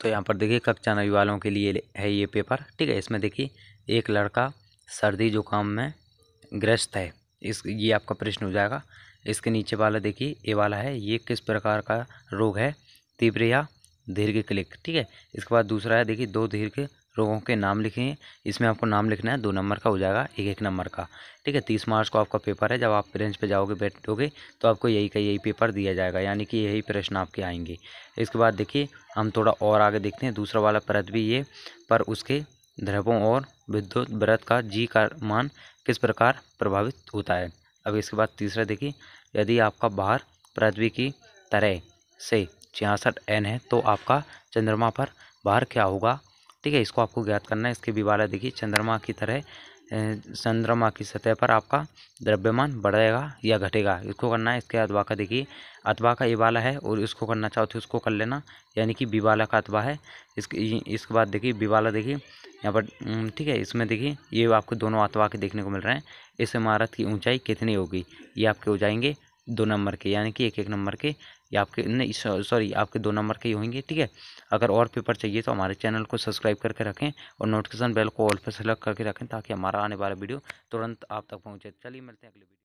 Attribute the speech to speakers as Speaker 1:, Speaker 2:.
Speaker 1: तो यहाँ पर देखिए कक्षा नवी वालों के लिए है ये पेपर ठीक है इसमें देखिए एक लड़का सर्दी जुकाम में ग्रस्त है इस ये आपका प्रश्न हो जाएगा इसके नीचे वाला देखिए ये वाला है ये किस प्रकार का रोग है तीव्र या दीर्घ क्लिक ठीक है इसके बाद दूसरा है देखिए दो दीर्घ लोगों के नाम लिखे हैं इसमें आपको नाम लिखना है दो नंबर का हो जाएगा एक एक नंबर का ठीक है तीस मार्च को आपका पेपर है जब आप ब्रेंच पे जाओगे बैठोगे तो आपको यही का यही पेपर दिया जाएगा यानी कि यही प्रश्न आपके आएंगे इसके बाद देखिए हम थोड़ा और आगे देखते हैं दूसरा वाला परत भी ये पर उसके ध्रवों और विद्युत व्रत का जी का मान किस प्रकार प्रभावित होता है अब इसके बाद तीसरा देखिए यदि आपका बाहर पृथ्वी की तरह से छियासठ एन है तो आपका चंद्रमा पर बाहर क्या होगा ठीक है इसको आपको ज्ञात करना है इसके विवाला देखिए चंद्रमा की तरह चंद्रमा की सतह पर आपका द्रव्यमान बढ़ेगा या घटेगा इसको करना है इसके अतवा का देखिए अतवा का इबाला है और इसको करना चाहो तो उसको कर लेना यानी कि विवाला का अतवा है इसके इसके बाद देखिए विवाला देखिए यहाँ पर ठीक है इसमें देखिए ये आपको दोनों अतवा के देखने को मिल रहे हैं इस इमारत की ऊंचाई कितनी होगी ये आपके हो जाएंगे दो नंबर के यानी कि एक एक नंबर के या आपके नहीं सॉरी आपके दो नंबर के ही होंगे ठीक है अगर और पेपर चाहिए तो हमारे चैनल को सब्सक्राइब करके रखें और नोटिफिकेशन बेल को ऑल पर सेलेक्ट करके रखें ताकि हमारा आने वाला वीडियो तुरंत आप तक पहुँचे चलिए मिलते हैं अगले वीडियो